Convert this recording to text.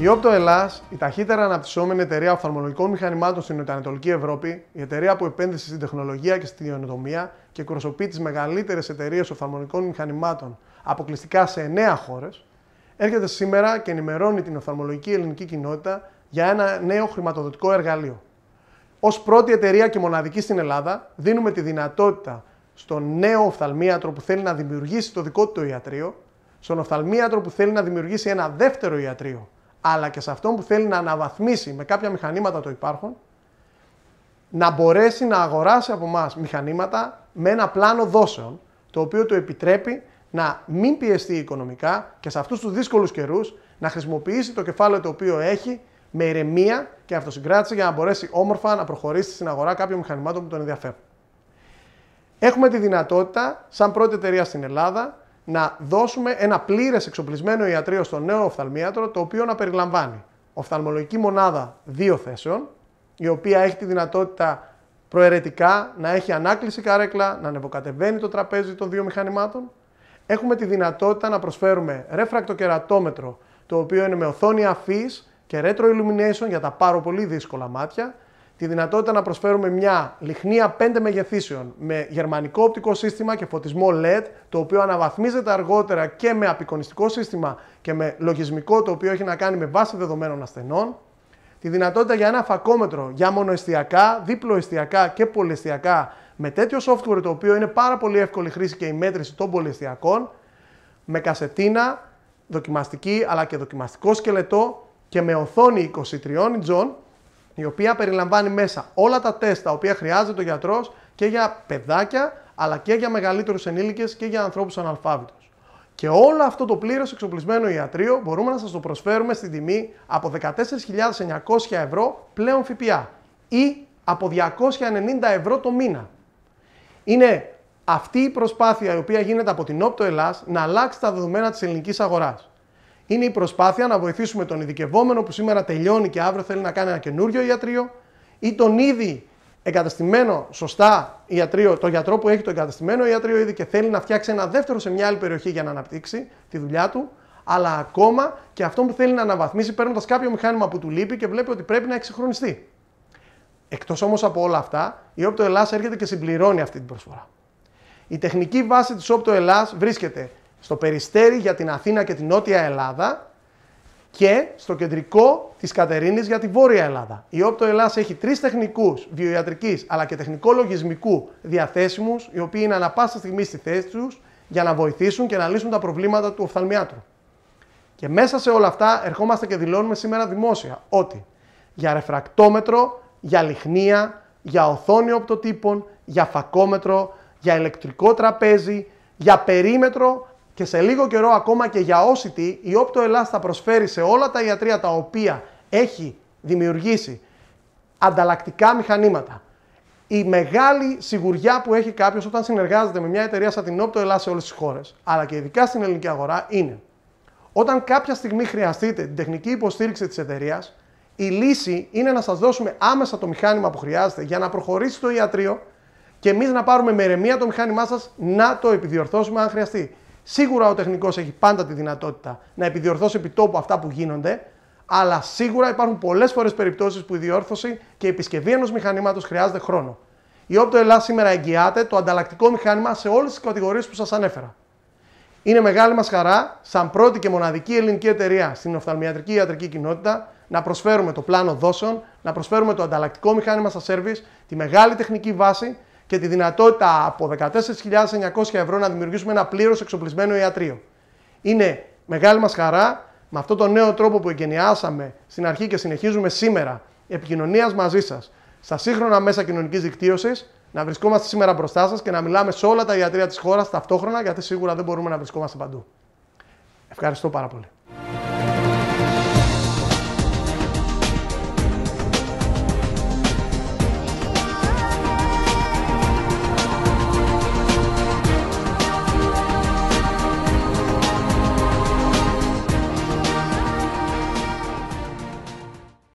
Η Opto Ελλάς, η ταχύτερα αναπτυσσόμενη εταιρεία οφθαλμολογικών μηχανημάτων στην Νοτιοανατολική Ευρώπη, η εταιρεία που επένδυσε στην τεχνολογία και στην ιονοτομία και εκπροσωπεί τις μεγαλύτερες εταιρείες οφθαλμολογικών μηχανημάτων αποκλειστικά σε 9 χώρες, έρχεται σήμερα και ενημερώνει την οφθαλμολογική ελληνική κοινότητα για ένα νέο χρηματοδοτικό εργαλείο. Ως πρώτη εταιρεία και μοναδική στην Ελλάδα, δίνουμε τη δυνατότητα στον νέο οφθαλμίατρο που θέλει να δημιουργήσει το δικό του ιατρείο, στον οφθαλμίατρο που θέλει να δημιουργήσει ένα δεύτερο ιατρείο αλλά και σε αυτόν που θέλει να αναβαθμίσει με κάποια μηχανήματα το υπάρχον, να μπορέσει να αγοράσει από εμά μηχανήματα με ένα πλάνο δόσεων, το οποίο του επιτρέπει να μην πιεστεί οικονομικά και σε αυτούς τους δύσκολους καιρούς να χρησιμοποιήσει το κεφάλαιο το οποίο έχει με ηρεμία και αυτοσυγκράτηση για να μπορέσει όμορφα να προχωρήσει στην αγορά κάποιων μηχανημάτων που τον ενδιαφέρουν. Έχουμε τη δυνατότητα, σαν πρώτη εταιρεία στην Ελλάδα, να δώσουμε ένα πλήρες εξοπλισμένο ιατρείο στον νέο οφθαλμίατρο, το οποίο να περιλαμβάνει οφθαλμολογική μονάδα δύο θέσεων, η οποία έχει τη δυνατότητα προαιρετικά να έχει ανάκληση καρέκλα, να ανεβοκατεβαίνει το τραπέζι των δύο μηχανημάτων. Έχουμε τη δυνατότητα να προσφέρουμε ρεφρακτοκερατόμετρο, το οποίο είναι με οθόνη αφής και retro illumination για τα πάρα πολύ δύσκολα μάτια, τη δυνατότητα να προσφέρουμε μια λιχνία 5 μεγεθύσεων με γερμανικό οπτικό σύστημα και φωτισμό LED, το οποίο αναβαθμίζεται αργότερα και με απεικονιστικό σύστημα και με λογισμικό το οποίο έχει να κάνει με βάση δεδομένων ασθενών. Τη δυνατότητα για ένα φακόμετρο για μονοεστιακά, διπλοεστιακά και πολυεστιακά με τέτοιο software το οποίο είναι πάρα πολύ εύκολη χρήση και η μέτρηση των πολυεστιακών, με κασετίνα, δοκιμαστική αλλά και δοκιμαστικό σκελετό και με οθόνη 23 inch η οποία περιλαμβάνει μέσα όλα τα τεστ τα οποία χρειάζεται ο γιατρός και για παιδάκια, αλλά και για μεγαλύτερους ενήλικες και για ανθρώπους αναλφάβητους. Και όλο αυτό το πλήρως εξοπλισμένο ιατρείο μπορούμε να σας το προσφέρουμε στην τιμή από 14.900 ευρώ πλέον ΦΠΑ ή από 290 ευρώ το μήνα. Είναι αυτή η προσπάθεια η οποία γίνεται από την Όπτο Ελλάς να αλλάξει τα δεδομένα της ελληνικής αγοράς είναι η προσπάθεια να βοηθήσουμε τον ειδικευόμενο που σήμερα τελειώνει και αύριο θέλει να κάνει ένα καινούριο ιατρείο ή τον ήδη εγκαταστημένο σωστά ιατρείο, το γιατρό που έχει το εγκαταστημένο ιατρείο ήδη και θέλει να φτιάξει ένα δεύτερο σε μια άλλη περιοχή για να αναπτύξει τη δουλειά του, αλλά ακόμα και αυτόν που θέλει να αναβαθμίσει παίρνοντας κάποιο μηχάνημα που του λείπει και βλέπει ότι πρέπει να εξυγχρονιστεί. Εκτός όμως από όλα αυτά, η Όπτο Ελλάς έρχεται και συμπληρώνει αυτή την προσφορά. Η τεχνική βάση της Όπτο Ελλάς βρίσκεται στο Περιστέρι για την Αθήνα και την Νότια Ελλάδα και στο κεντρικό της Κατερίνης για τη Βόρεια Ελλάδα. Η Όπτο Ελλάδα έχει τρεις τεχνικούς βιοιατρικής αλλά και τεχνικό-λογισμικού διαθέσιμους, οι οποίοι είναι ανα πάσα στιγμή στη θέση τους για να βοηθήσουν και να λύσουν τα προβλήματα του οφθαλμιάτρου. Και μέσα σε όλα αυτά ερχόμαστε και δηλώνουμε σήμερα δημόσια ότι για ρεφρακτόμετρο, για λιχνία, για οθόνη οπτοτύπων, για φακόμετρο, για ηλεκτρικό τραπέζι, για περίμετρο και σε λίγο καιρό ακόμα και για OCT η Opto Ελλάς θα προσφέρει σε όλα τα ιατρία τα οποία έχει δημιουργήσει ανταλλακτικά μηχανήματα. Η μεγάλη σιγουριά που έχει κάποιος όταν συνεργάζεται με μια εταιρεία σαν την Opto Ελλάς σε όλες τις χώρες, αλλά και ειδικά στην ελληνική αγορά, είναι όταν κάποια στιγμή χρειαστείτε την τεχνική υποστήριξη της εταιρείας, η λύση είναι να σας δώσουμε άμεσα το μηχάνημα που χρειάζεται για να προχωρήσει το ιατρείο και εμείς να πάρουμε με ηρεμία το μηχάνημά σας να το επιδιορθώσουμε αν χρειαστεί. Σίγουρα ο τεχνικός έχει πάντα τη δυνατότητα να επιδιορθώσει επιτόπου αυτά που γίνονται, αλλά σίγουρα υπάρχουν πολλές φορές περιπτώσεις που η διόρθωση και η επισκευή ενός μηχανήματος χρειάζεται χρόνο. Η Όπτο σήμερα εγγυάται το ανταλλακτικό μηχάνημα σε όλες τις κατηγορίες που σας ανέφερα. Είναι μεγάλη μας χαρά, σαν πρώτη και μοναδική ελληνική εταιρεία στην οφθαλμιατρική ιατρική κοινότητα, να προσφέρουμε το πλάνο δόσεων, να προσφέρουμε το ανταλλακτικό μηχάνημα στα τη μεγάλη τεχνική βάση και τη δυνατότητα από 14.900 ευρώ να δημιουργήσουμε ένα πλήρως εξοπλισμένο ιατρείο. Είναι μεγάλη μας χαρά με αυτόν τον νέο τρόπο που εγκαινιάσαμε στην αρχή και συνεχίζουμε σήμερα επικοινωνίας μαζί σας στα σύγχρονα μέσα κοινωνικής δικτύωσης, να βρισκόμαστε σήμερα μπροστά σας και να μιλάμε σε όλα τα ιατρία της χώρας ταυτόχρονα, γιατί σίγουρα δεν μπορούμε να βρισκόμαστε παντού. Ευχαριστώ πάρα πολύ.